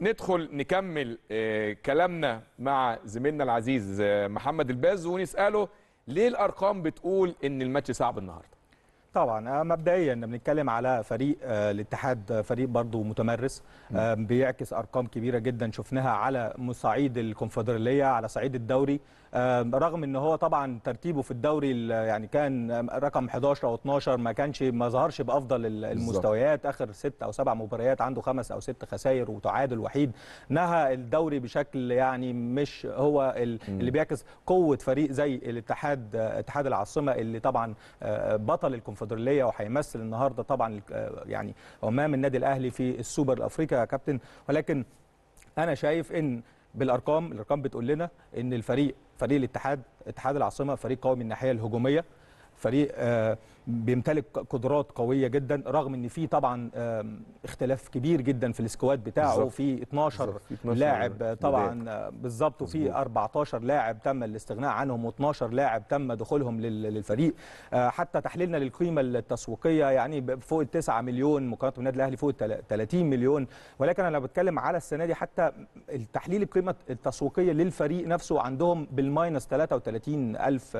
ندخل نكمل آه، كلامنا مع زميلنا العزيز آه، محمد الباز ونساله ليه الارقام بتقول ان الماتش صعب النهارده طبعا آه، مبدئيا بنتكلم على فريق آه، الاتحاد آه، فريق برضه متمرس بيعكس ارقام كبيره جدا شفناها على صعيد الكونفدراليه على صعيد الدوري رغم ان هو طبعا ترتيبه في الدوري يعني كان رقم 11 او 12 ما كانش ما ظهرش بافضل المستويات اخر ست او سبع مباريات عنده خمس او ست خسائر وتعادل وحيد نهى الدوري بشكل يعني مش هو اللي بيعكس قوه فريق زي الاتحاد اتحاد العاصمه اللي طبعا بطل الكونفدراليه الكونفدراليه وهيمثل النهارده طبعا آه، يعني عمام النادي الاهلي في السوبر الافريقي يا كابتن ولكن انا شايف ان بالارقام الارقام بتقول لنا ان الفريق فريق الاتحاد اتحاد العاصمه فريق قوي من الناحيه الهجوميه فريق آه بيمتلك قدرات قويه جدا رغم ان في طبعا اختلاف كبير جدا في السكواد بتاعه في 12, 12 لاعب طبعا بالظبط وفي 14 آه، آه، لاعب تم الاستغناء عنهم و12 لاعب تم دخولهم للفريق آه، حتى تحليلنا للقيمه التسويقيه يعني فوق ال 9 مليون مقارنه بالنادي الاهلي فوق ال 30 مليون ولكن انا بتكلم على السنه دي حتى التحليل القيمه التسويقيه للفريق نفسه عندهم بالماينس 33 الف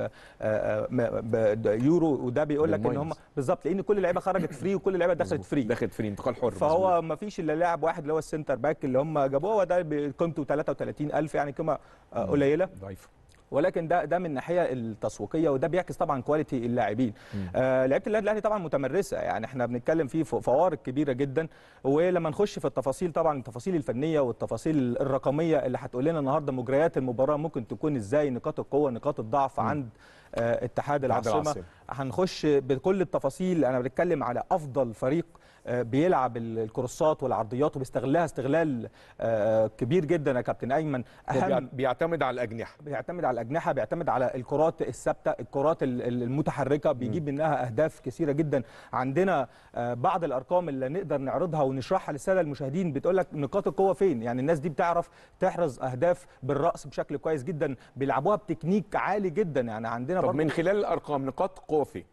يورو وده بيقول لك لك ان هم بالظبط لان كل اللعيبه خرجت فري وكل اللعيبه دخلت فري دخلت فري انتقال حر فهو ما فيش الا لاعب واحد اللي هو السنتر باك اللي هم جابوه وده قيمته 33000 يعني قيمه آه، قليله ضعيفه ولكن ده ده من الناحيه التسويقيه وده بيعكس طبعا كواليتي اللاعبين آه لعيبه النادي الاهلي طبعا متمرسه يعني احنا بنتكلم في فوارق كبيره جدا ولما نخش في التفاصيل طبعا التفاصيل الفنيه والتفاصيل الرقميه اللي هتقول لنا النهارده مجريات المباراه ممكن تكون ازاي نقاط القوه نقاط الضعف مم. عند آه، اتحاد العاصمه هنخش بكل التفاصيل انا بتكلم على افضل فريق آه، بيلعب الكروسات والعرضيات وبيستغلها استغلال آه، كبير جدا يا كابتن ايمن اهم بيعتمد على الاجنحه بيعتمد على الاجنحه بيعتمد على الكرات الثابته الكرات المتحركه بيجيب منها اهداف كثيره جدا عندنا بعض الارقام اللي نقدر نعرضها ونشرحها للساده المشاهدين بتقول لك نقاط القوه فين يعني الناس دي بتعرف تحرز اهداف بالراس بشكل كويس جدا بيلعبوها بتكنيك عالي جدا يعني عندنا طب من خلال الارقام نقاط قوه في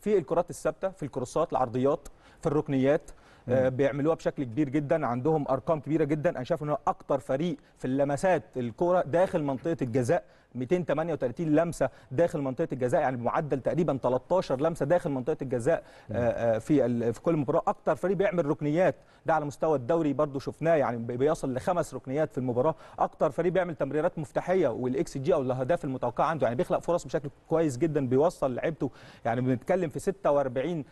في الكرات الثابته في الكروسات العرضيات في الركنيات آه، بيعملوها بشكل كبير جدا عندهم ارقام كبيره جدا انا شايف ان هو اكتر فريق في اللمسات الكوره داخل منطقه الجزاء 238 لمسه داخل منطقه الجزاء يعني بمعدل تقريبا 13 لمسه داخل منطقه الجزاء آه، آه، في في كل مباراه اكتر فريق بيعمل ركنيات ده على مستوى الدوري برضو شفناه يعني بيصل لخمس ركنيات في المباراه اكتر فريق بيعمل تمريرات مفتاحيه والاكس جي او الاهداف المتوقعه عنده يعني بيخلق فرص بشكل كويس جدا بيوصل لعيبته يعني بنتكلم في 46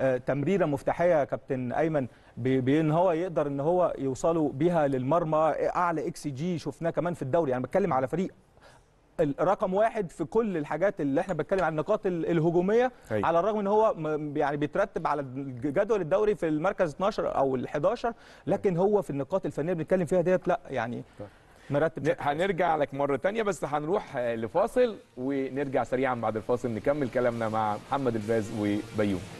آه، تمريره مفتاحيه يا كابتن ايمن بان هو يقدر ان هو يوصلوا بيها للمرمى اعلى اكس جي شفناه كمان في الدوري يعني بتكلم على فريق رقم واحد في كل الحاجات اللي احنا بنتكلم عن النقاط الهجوميه هي. أيوة. على الرغم ان هو يعني بيترتب على جدول الدوري في المركز 12 او ال 11 لكن هو في النقاط الفنيه بنتكلم فيها ديت لا يعني مرتب هنرجع لك مره ثانيه بس هنروح لفاصل ونرجع سريعا بعد الفاصل نكمل كلامنا مع محمد الفاز وبيوم